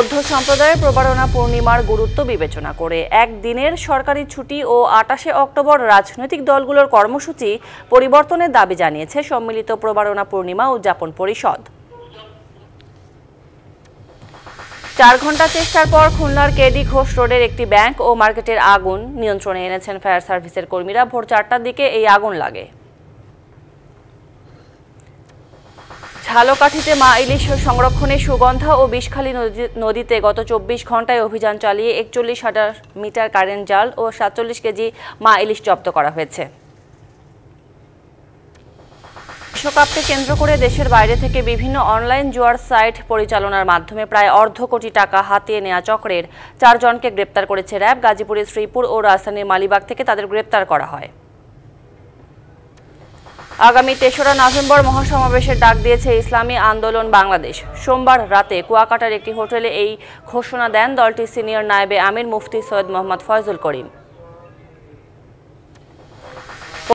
বৌদ্ধ সম্প্রদায়ের প্রবারণা পূর্ণিমার গুরুত্ব বিবেচনা করে একদিনের সরকারি ছুটি ও আটাশে অক্টোবর রাজনৈতিক দলগুলোর কর্মসূচি পরিবর্তনের দাবি জানিয়েছে সম্মিলিত প্রবারণা পূর্ণিমা উদযাপন পরিষদ চার ঘন্টা চেষ্টার পর খুলনার কেডি ঘোষ রোডের একটি ব্যাংক ও মার্কেটের আগুন নিয়ন্ত্রণে এনেছেন ফায়ার সার্ভিসের কর্মীরা ভোর চারটার দিকে এই আগুন লাগে ঝালকাঠিতে মা ইলিশ সংরক্ষণে সুগন্ধা ও বিষখালী নদীতে গত চব্বিশ ঘন্টায় অভিযান চালিয়ে একচল্লিশ হাজার মিটার কারেন্ট জাল ও সাতচল্লিশ কেজি মা ইলিশ জব্দ করা হয়েছে বিশ্বকাপকে কেন্দ্র করে দেশের বাইরে থেকে বিভিন্ন অনলাইন জুয়ার সাইট পরিচালনার মাধ্যমে প্রায় অর্ধ কোটি টাকা হাতিয়ে নেয়া চক্রের চারজনকে গ্রেপ্তার করেছে র্যাব গাজীপুরের শ্রীপুর ও রাজধানীর মালিবাগ থেকে তাদের গ্রেপ্তার করা হয় আগামী তেসরা নভেম্বর মহাসমাবেশের ডাক দিয়েছে ইসলামী আন্দোলন বাংলাদেশ সোমবার রাতে কুয়াকাটার একটি হোটেলে এই ঘোষণা দেন দলটির সিনিয়র নায়েবে আমির মুফতি সৈয়দ মোহাম্মদ ফয়জুল করিম